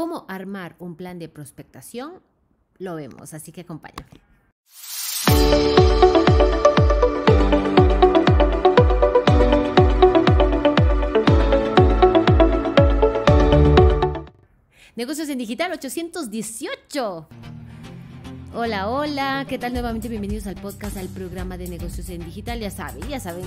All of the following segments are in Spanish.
Cómo armar un plan de prospectación lo vemos, así que acompáñame. Negocios en Digital 818. Hola, hola, ¿qué tal nuevamente? Bienvenidos al podcast, al programa de negocios en digital, ya saben, ya saben,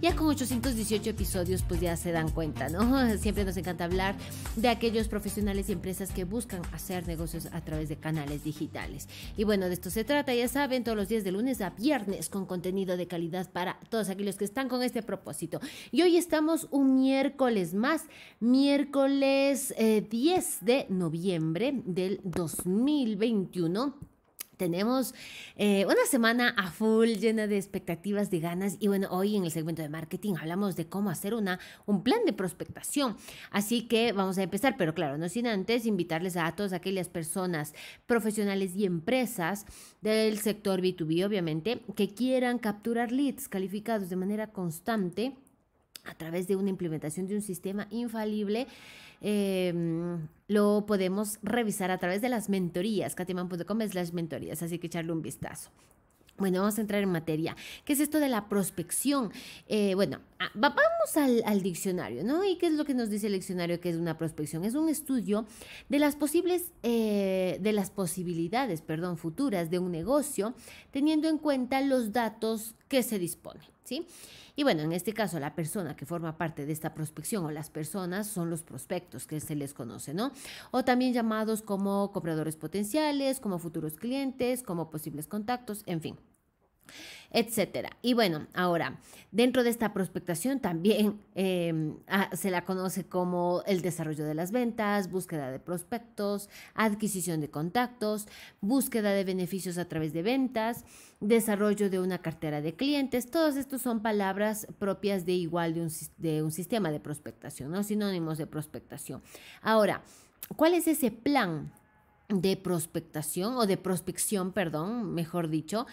ya con 818 episodios pues ya se dan cuenta, ¿no? Siempre nos encanta hablar de aquellos profesionales y empresas que buscan hacer negocios a través de canales digitales. Y bueno, de esto se trata, ya saben, todos los días de lunes a viernes con contenido de calidad para todos aquellos que están con este propósito. Y hoy estamos un miércoles más, miércoles 10 eh, de noviembre del 2021. Tenemos eh, una semana a full llena de expectativas, de ganas y bueno, hoy en el segmento de marketing hablamos de cómo hacer una, un plan de prospectación. Así que vamos a empezar, pero claro, no sin antes invitarles a todas aquellas personas, profesionales y empresas del sector B2B, obviamente, que quieran capturar leads calificados de manera constante a través de una implementación de un sistema infalible, em, lo podemos revisar a través de las mentorías, katiman.com es las mentorías, así que echarle un vistazo. Bueno, vamos a entrar en materia. ¿Qué es esto de la prospección? Eh, bueno, ah, vamos al, diccionario, ¿no? ¿Y qué es lo que nos dice el diccionario que es una prospección? Es un estudio de las posibles, eh, de las posibilidades, perdón, futuras de un negocio, teniendo en cuenta los datos que se disponen. Y bueno, en este caso la persona que forma parte de esta prospección o las personas son los prospectos que se les conoce, ¿no? O también llamados como compradores potenciales, como futuros clientes, como posibles contactos, en fin etcétera. Y bueno, ahora, dentro de esta prospectación también em, ah, se la conoce como el desarrollo de las ventas, búsqueda de prospectos, adquisición de contactos, búsqueda de beneficios a través de ventas, desarrollo de una cartera de clientes. Todos estos son palabras propias de igual de un, de un sistema de prospectación, ¿no? sinónimos de prospectación. Ahora, ¿cuál es ese plan de prospectación o de prospección, perdón, mejor dicho,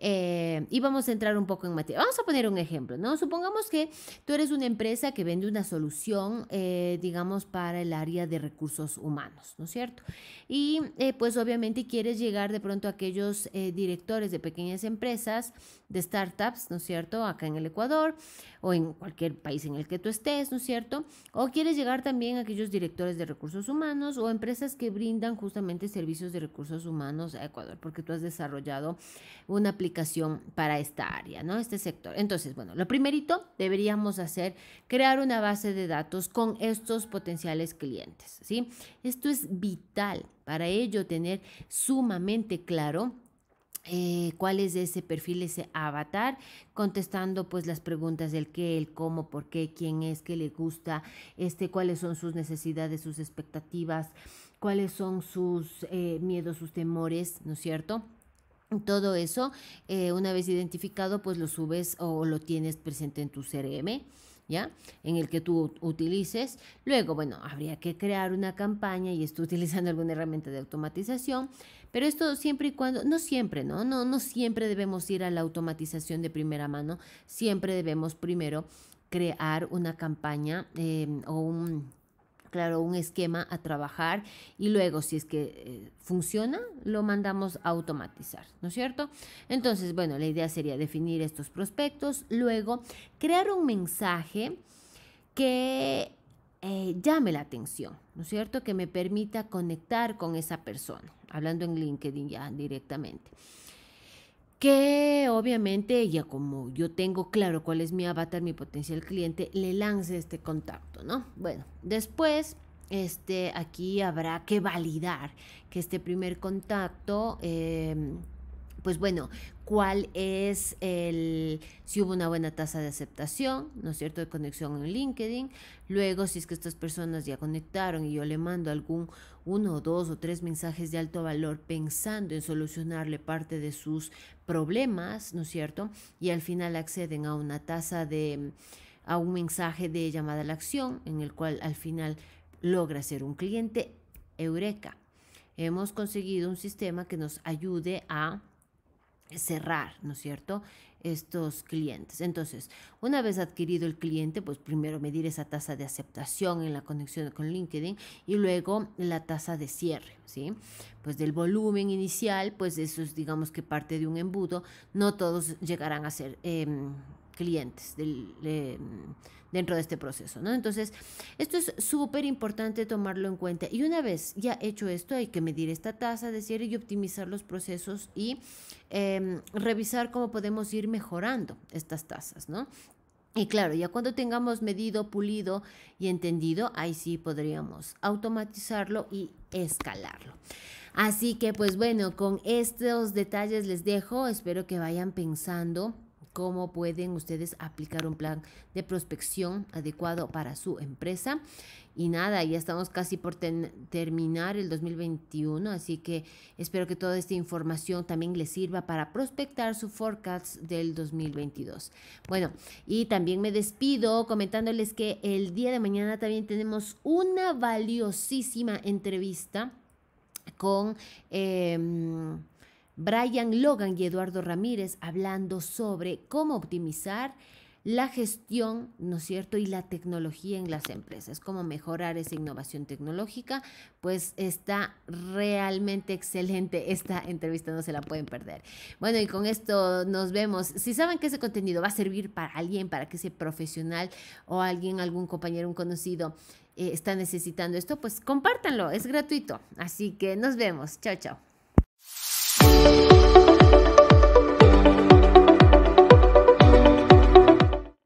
eh, y vamos a entrar un poco en materia. Vamos a poner un ejemplo, ¿no? Supongamos que tú eres una empresa que vende una solución, eh, digamos, para el área de recursos humanos, ¿no es cierto? Y eh, pues obviamente quieres llegar de pronto a aquellos directores de pequeñas empresas, de startups, ¿no es cierto? Acá en el Ecuador o en cualquier país en el que tú estés, ¿no es cierto? O quieres llegar también a aquellos directores de recursos humanos o empresas que brindan justamente servicios de recursos humanos a Ecuador, porque tú has desarrollado una aplicación para esta área, ¿no? Este sector. Entonces, bueno, lo primerito deberíamos hacer, crear una base de datos con estos potenciales clientes, ¿sí? Esto es vital para ello tener sumamente claro eh, cuál es ese perfil, ese avatar, contestando pues las preguntas del qué, el cómo, por qué, quién es, qué le gusta, este, cuáles son sus necesidades, sus expectativas, cuáles son sus eh, miedos, sus temores, ¿no es cierto? Todo eso, eh, una vez identificado, pues lo subes o lo tienes presente en tu CRM. ¿ya? En el que tú utilices. Luego, bueno, habría que crear una campaña y estoy utilizando alguna herramienta de automatización, pero esto siempre y cuando, no siempre, ¿no? No, no siempre debemos ir a la automatización de primera mano, siempre debemos primero crear una campaña em, o un claro, un esquema a trabajar y luego si es que eh, funciona, lo mandamos a automatizar, ¿no es cierto? Entonces, bueno, la idea sería definir estos prospectos, luego crear un mensaje que eh, llame la atención, ¿no es cierto? Que me permita conectar con esa persona, hablando en LinkedIn ya directamente que obviamente ella, como yo tengo claro cuál es mi avatar, mi potencial cliente, le lance este contacto, ¿no? Bueno, después, este, aquí habrá que validar que este primer contacto... Eh, pues bueno, cuál es el, si hubo una buena tasa de aceptación, ¿no es cierto?, de conexión en LinkedIn. Luego, si es que estas personas ya conectaron y yo le mando algún uno, dos o tres mensajes de alto valor pensando en solucionarle parte de sus problemas, ¿no es cierto? Y al final acceden a una tasa de, a un mensaje de llamada a la acción, en el cual al final logra ser un cliente eureka. Hemos conseguido un sistema que nos ayude a cerrar, ¿no es cierto? Estos clientes. Entonces, una vez adquirido el cliente, pues primero medir esa tasa de aceptación en la conexión con LinkedIn y luego la tasa de cierre, ¿sí? Pues del volumen inicial, pues eso es digamos que parte de un embudo, no todos llegarán a ser... Eh, clientes mm, dentro de este proceso. ¿no? Entonces, esto es súper importante tomarlo en cuenta. Y una vez ya hecho esto, hay que medir esta tasa de cierre y optimizar los procesos y em, revisar cómo podemos ir mejorando estas tasas. ¿no? Y claro, ya cuando tengamos medido, pulido y entendido, ahí sí podríamos automatizarlo y escalarlo. Así que pues bueno, con estos detalles les dejo, espero que vayan pensando cómo pueden ustedes aplicar un plan de prospección adecuado para su empresa. Y nada, ya estamos casi por terminar el 2021, así que espero que toda esta información también les sirva para prospectar su forecast del 2022. Bueno, y también me despido comentándoles que el día de mañana también tenemos una valiosísima entrevista con... Em, Brian Logan y Eduardo Ramírez hablando sobre cómo optimizar la gestión, ¿no es cierto?, y la tecnología en las empresas, cómo mejorar esa innovación tecnológica, pues está realmente excelente esta entrevista, no se la pueden perder. Bueno, y con esto nos vemos. Si saben que ese contenido va a servir para alguien, para que ese profesional o alguien, algún compañero, un conocido, eh, está necesitando esto, pues compártanlo, es gratuito. Así que nos vemos. Chao, chao.